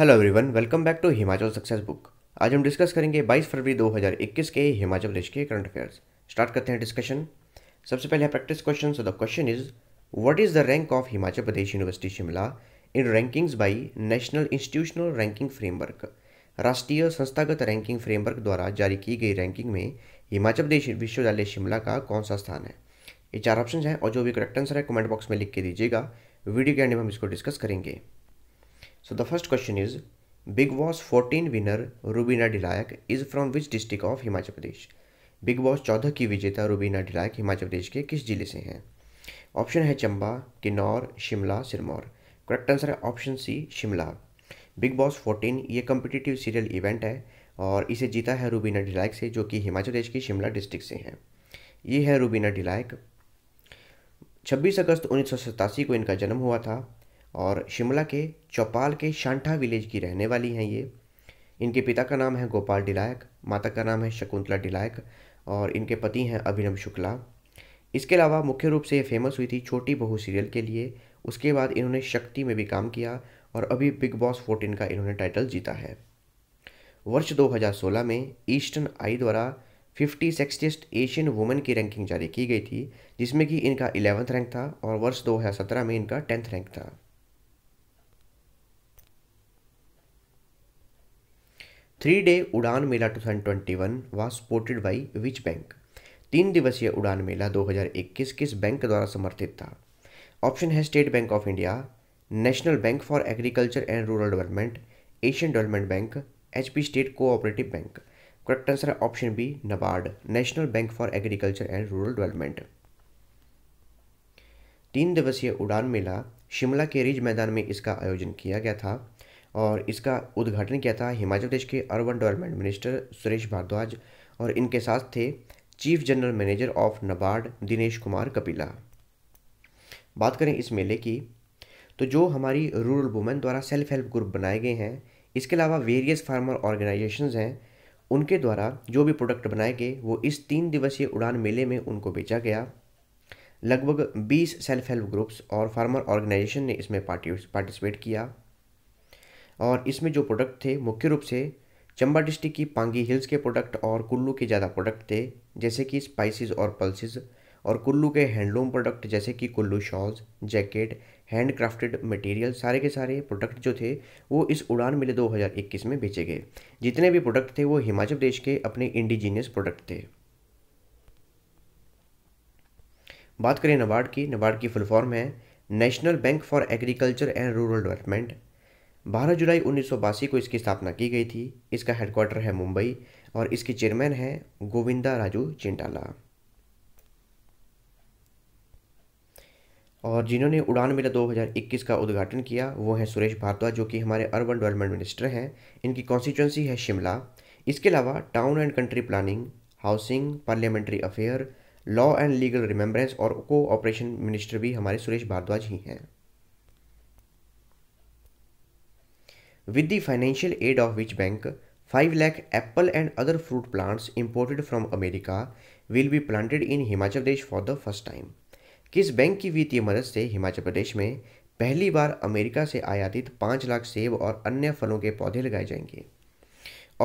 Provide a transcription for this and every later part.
hello everyone welcome back to Himachal success book आज हम discuss करेंगे 22 फरवरी 2021 के हिमाचल प्रदेश के करंट अफेयर्स स्टार्ट करते हैं डिस्कशन सबसे पहले है practice question so the question is what is the rank of Himachal Pradesh university Shimla in rankings by national institutional ranking framework राष्ट्रीय संस्थागत रैंकिंग फ्रेमवर्क द्वारा जारी की गई रैंकिंग में हिमाचल प्रदेश विश्वविद्यालय शिमला का कौन सा स्थान है ये चार ऑप्शन हैं और जो भी करेक्ट आंसर है कमेंट बॉक्स में लिख के दीजिएगा वीडियो के एंड में हम इसको डिस्कस करेंगे so the first question is Bigg Boss fourteen winner Rubina Dilaik is from which district of Himachal Pradesh Bigg Boss चौदह की विजेता रूबीना डिलायक हिमाचल प्रदेश के किस जिले से हैं ऑप्शन है चंबा किन्नौर शिमला सिरमौर करेक्ट आंसर है option C Shimla Bigg Boss fourteen ये कम्पिटिटिव सीरियल इवेंट है और इसे जीता है रूबीना डिलायक से जो कि हिमाचल प्रदेश की शिमला डिस्ट्रिक्ट से हैं ये है रूबीना डिलायक 26 अगस्त उन्नीस को इनका जन्म हुआ था और शिमला के चौपाल के शांठा विलेज की रहने वाली हैं ये इनके पिता का नाम है गोपाल डिलायक माता का नाम है शकुंतला डिलायक और इनके पति हैं अभिनव शुक्ला इसके अलावा मुख्य रूप से ये फेमस हुई थी छोटी बहू सीरियल के लिए उसके बाद इन्होंने शक्ति में भी काम किया और अभी बिग बॉस फोर्टीन का इन्होंने टाइटल जीता है वर्ष 2016 में ईस्टर्न आई द्वारा फिफ्टी सेक्सटेस्ट एशियन वुमेन की रैंकिंग जारी की गई थी जिसमें कि इनका इलेवंथ रैंक था और वर्ष 2017 में इनका टेंथ रैंक था three day Udaan mela 2021 thousand twenty one was supported by which bank तीन दिवसीय उड़ान मेला 2021 किस बैंक द्वारा समर्थित था ऑप्शन है state bank of India national bank for agriculture and rural development Asian development bank H state cooperative bank correct answer है option B NABARD national bank for agriculture and rural development तीन दिवसीय उड़ान मेला शिमला के ridge मैदान में इसका आयोजन किया गया था और इसका उद्घाटन किया था हिमाचल प्रदेश के urban development minister Suresh Bharadwaj और इनके साथ थे chief general manager of NABARD Dinesh Kumar Kapila बात करें इस मेले की तो जो हमारी रूरल वुमेन द्वारा सेल्फ हेल्प ग्रुप बनाए गए हैं इसके अलावा वेरियस फार्मर ऑर्गेनाइजेशंस हैं उनके द्वारा जो भी प्रोडक्ट बनाए गए वो इस तीन दिवसीय उड़ान मेले में उनको बेचा गया लगभग 20 सेल्फ हेल्प ग्रुप्स और फार्मर ऑर्गेनाइजेशन ने इसमें पार्टिसिपेट किया और इसमें जो प्रोडक्ट थे मुख्य रूप से चंबा डिस्ट्रिक्ट की पांगी हिल्स के प्रोडक्ट और कुल्लू के ज़्यादा प्रोडक्ट थे जैसे कि स्पाइसेस और पल्सेस और कुल्लू के हैंडलूम प्रोडक्ट जैसे कि Kullu shawls jacket hand crafted material सारे के सारे प्रोडक्ट जो थे वो इस उड़ान मेले 2021 में बेचे गए जितने भी प्रोडक्ट थे वो हिमाचल प्रदेश के अपने इंडिजीनियस प्रोडक्ट थे बात करें नबार्ड की नबार्ड की फुल फॉर्म है national bank for agriculture and rural development 12 जुलाई उन्नीस को इसकी स्थापना की गई थी इसका हेडक्वार्टर है मुंबई और इसके चेयरमैन हैं गोविंदा राजू चिंटाला और जिन्होंने उड़ान मेला 2021 का उद्घाटन किया वो हैं सुरेश भारद्वाज जो कि हमारे अर्बन डेवलपमेंट मिनिस्टर हैं इनकी कॉन्स्टिट्यूंसी है शिमला इसके अलावा town and country planning housing parliamentary affair law and legal remembrance और को ऑपरेशन मिनिस्टर भी हमारे सुरेश भारद्वाज ही हैं with the financial aid of which bank five lakh apple and other fruit plants imported from America will be planted in Himachal Pradesh for the first time किस बैंक की वित्तीय मदद से हिमाचल प्रदेश में पहली बार अमेरिका से आयातित पाँच लाख सेब और अन्य फलों के पौधे लगाए जाएंगे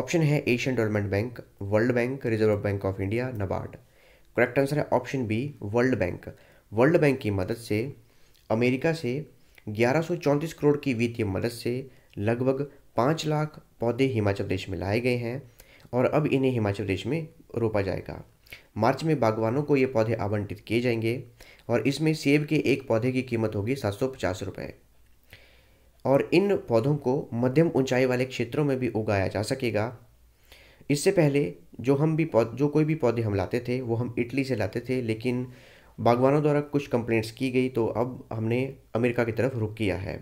ऑप्शन है Asian development bank world bank reserve bank of India NABARD correct answer है option B world bank world bank की मदद से अमेरिका से ग्यारह करोड़ की वित्तीय मदद से लगभग पाँच लाख पौधे हिमाचल प्रदेश में लाए गए हैं और अब इन्हें हिमाचल प्रदेश में रोपा जाएगा मार्च में बागवानों को ये पौधे आवंटित किए जाएंगे और इसमें सेब के एक पौधे की कीमत होगी सात सौ पचास रुपये और इन पौधों को मध्यम ऊंचाई वाले क्षेत्रों में भी उगाया जा सकेगा इससे पहले जो हम भी जो कोई भी पौधे हम लाते थे वो हम इटली से लाते थे लेकिन बागवानों द्वारा कुछ कंप्लेंट्स की गई तो अब हमने अमेरिका की तरफ रुख किया है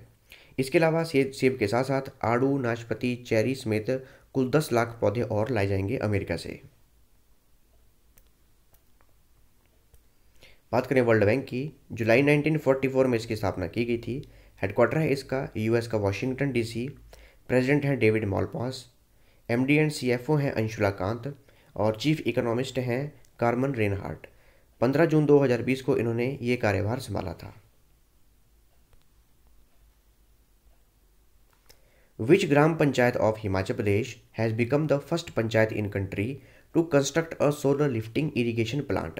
इसके अलावा सेब सेब के साथ साथ आड़ू नाशपति चेरी समेत कुल दस लाख पौधे और लाए जाएंगे अमेरिका से बात करें वर्ल्ड बैंक की जुलाई 1944 में इसकी स्थापना की गई थी हेडक्वार्टर है इसका यूएस का वाशिंगटन डीसी प्रेसिडेंट हैं David Malpass MD and CFO हैं अंशुला कांत और चीफ इकोनॉमिस्ट हैं कार्मन रेनहार्ट 15 जून 2020 को इन्होंने ये कार्यभार संभाला था which gram panchayat of Himachal Pradesh has become the first panchayat in country to construct a solar lifting irrigation plant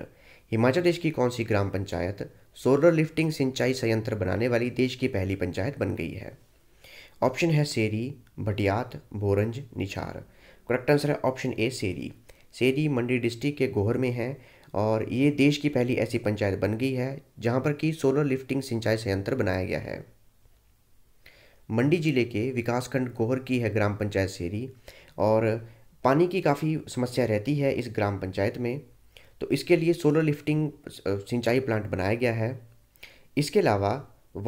Himachal Pradesh की कौन सी ग्राम पंचायत सोलर लिफ्टिंग सिंचाई संयंत्र बनाने वाली देश की पहली पंचायत बन गई है ऑप्शन है सेरी भटियात भोरंज निछार करेक्ट आंसर है option A Seri Seri Mandi district के गोहर में है और ये देश की पहली ऐसी पंचायत बन गई है जहाँ पर कि सोलर लिफ्टिंग सिंचाई संयंत्र बनाया गया है मंडी ज़िले के विकासखंड गोहर की है ग्राम पंचायत सेरी और पानी की काफ़ी समस्या रहती है इस ग्राम पंचायत में तो इसके लिए सोलर लिफ्टिंग सिंचाई प्लांट बनाया गया है इसके अलावा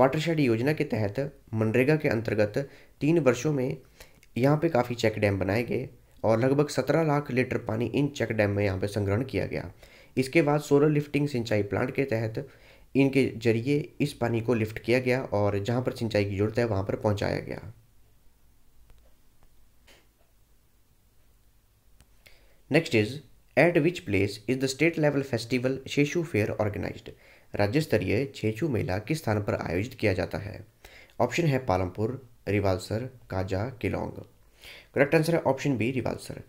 वाटरशेड योजना के तहत मनरेगा के अंतर्गत तीन वर्षों में यहाँ पे काफ़ी चेक डैम बनाए गए और लगभग सत्रह लाख लीटर पानी इन चेक डैम में यहाँ पे संग्रहण किया गया इसके बाद सोलर लिफ्टिंग सिंचाई प्लांट के तहत इनके जरिए इस पानी को लिफ्ट किया गया और जहाँ पर सिंचाई की ज़रूरत है वहाँ पर पहुँचाया गया next is at which place is the state level festival Sheshu fair organise राज्य स्तरीय छेछू मेला किस स्थान पर आयोजित किया जाता है ऑप्शन है पालमपुर रिवालसर काजा किलोंग करेक्ट आंसर है option B Rewalsar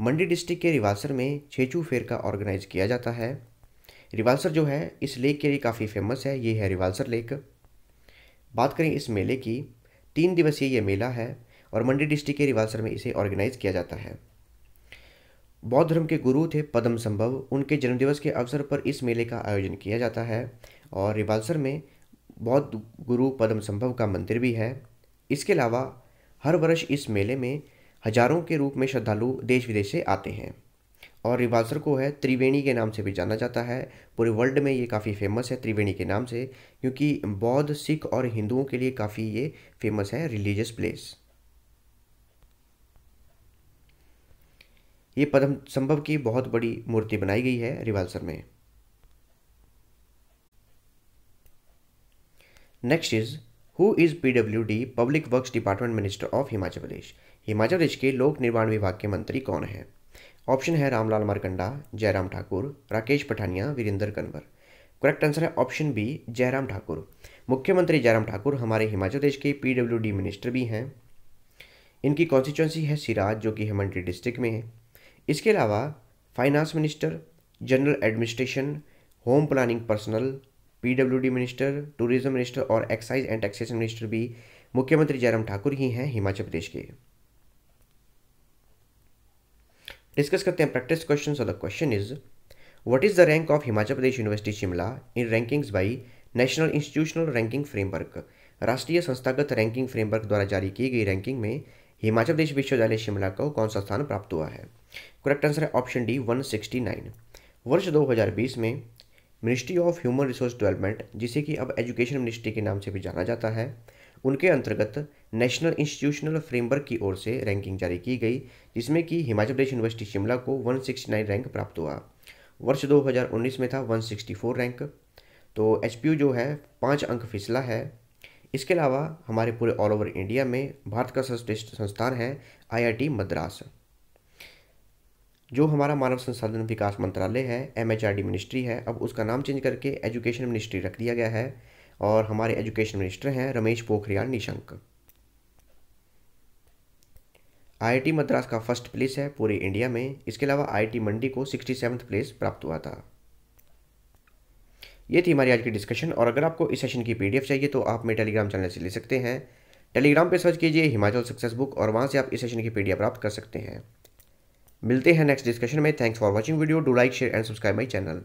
Mandi district के रिवालसर में छेछू फेयर का ऑर्गेनाइज किया जाता है रिवालसर जो है इस लेक के लिए काफ़ी फेमस है ये है रिवालसर लेक बात करें इस मेले की तीन दिवसीय ये मेला है और मंडी डिस्ट्रिक्ट के रिवालसर में इसे ऑर्गेनाइज किया जाता है बौद्ध धर्म के गुरु थे पद्म संभव उनके जन्मदिवस के अवसर पर इस मेले का आयोजन किया जाता है और रिवालसर में बौद्ध गुरु पद्म संभव का मंदिर भी है इसके अलावा हर वर्ष इस मेले में हजारों के रूप में श्रद्धालु देश विदेश से आते हैं और रिवासर को है त्रिवेणी के नाम से भी जाना जाता है पूरे वर्ल्ड में ये काफ़ी फेमस है त्रिवेणी के नाम से क्योंकि बौद्ध सिख और हिंदुओं के लिए काफ़ी ये फेमस है रिलीजियस प्लेस ये पद्म संभव की बहुत बड़ी मूर्ति बनाई गई है रिवालसर में next is who is PW D public works department minister of Himachal Pradesh Himachal Pradesh के लोक निर्माण विभाग के मंत्री कौन हैं ऑप्शन है रामलाल मारकंडा जयराम ठाकुर राकेश पठानिया वीरेंद्र कंवर करेक्ट आंसर है ऑप्शन बी जयराम ठाकुर मुख्यमंत्री जयराम ठाकुर हमारे हिमाचल प्रदेश के पीडब्ल्यूडी मिनिस्टर भी हैं इनकी कॉन्स्टिट्यूंसी है सिराज जो कि हेमंडी डिस्ट्रिक्ट में है इसके अलावा finance minister general administration home planning personnel PWD minister tourism minister और एक्साइज एंड टैक्सेशन मिनिस्टर भी मुख्यमंत्री जयराम ठाकुर ही हैं हिमाचल प्रदेश के डिस्कस करते हैं प्रैक्टिस क्वेश्चन और the question is what is the rank of Himachal Pradesh university Shimla in rankings by national institutional ranking framework राष्ट्रीय संस्थागत रैंकिंग फ्रेमवर्क द्वारा जारी की गई रैंकिंग में हिमाचल प्रदेश विश्वविद्यालय शिमला को कौन सा स्थान प्राप्त हुआ है करेक्ट आंसर है ऑप्शन डी 169 वर्ष 2020 में ministry of human resource development जिसे कि अब एजुकेशन मिनिस्ट्री के नाम से भी जाना जाता है उनके अंतर्गत नेशनल इंस्टीट्यूशनल फ्रेमवर्क की ओर से रैंकिंग जारी की गई जिसमें कि हिमाचल प्रदेश यूनिवर्सिटी शिमला को 169 रैंक प्राप्त हुआ वर्ष 2019 में था 164 रैंक तो एच जो है पाँच अंक फिसला है इसके अलावा हमारे पूरे ऑल ओवर इंडिया में भारत का सर्वश्रेष्ठ संस्थान है आई मद्रास जो हमारा मानव संसाधन विकास मंत्रालय है एमएचआरडी मिनिस्ट्री है अब उसका नाम चेंज करके एजुकेशन मिनिस्ट्री रख दिया गया है और हमारे एजुकेशन मिनिस्टर हैं रमेश पोखरियाल निशंक आईआईटी मद्रास का फर्स्ट प्लेस है पूरे इंडिया में इसके अलावा आईआईटी मंडी को सिक्सटी सेवन्थ प्लेस प्राप्त हुआ था ये थी हमारी आज की डिस्कशन और अगर आपको इस सेशन की पीडीएफ चाहिए तो आप मेरे टेलीग्राम चैनल से ले सकते हैं टेलीग्राम पर सर्च कीजिए हिमाचल सक्सेस बुक और वहाँ से आप इस सेशन की पीडीएफ प्राप्त कर सकते हैं मिलते हैं नेक्स्ट डिस्कशन में thanks for watching video do like share and subscribe my channel